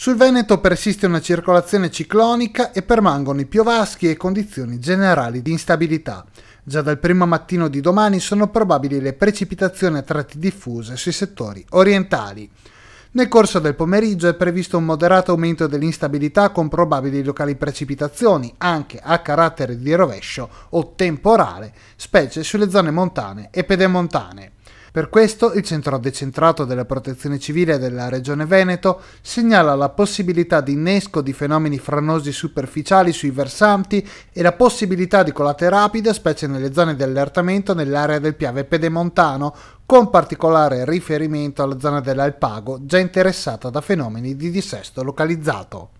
Sul Veneto persiste una circolazione ciclonica e permangono i piovaschi e condizioni generali di instabilità. Già dal primo mattino di domani sono probabili le precipitazioni a tratti diffuse sui settori orientali. Nel corso del pomeriggio è previsto un moderato aumento dell'instabilità con probabili locali precipitazioni, anche a carattere di rovescio o temporale, specie sulle zone montane e pedemontane. Per questo il Centro Decentrato della Protezione Civile della Regione Veneto segnala la possibilità di innesco di fenomeni franosi superficiali sui versanti e la possibilità di colate rapide, specie nelle zone di allertamento nell'area del Piave Pedemontano, con particolare riferimento alla zona dell'Alpago, già interessata da fenomeni di dissesto localizzato.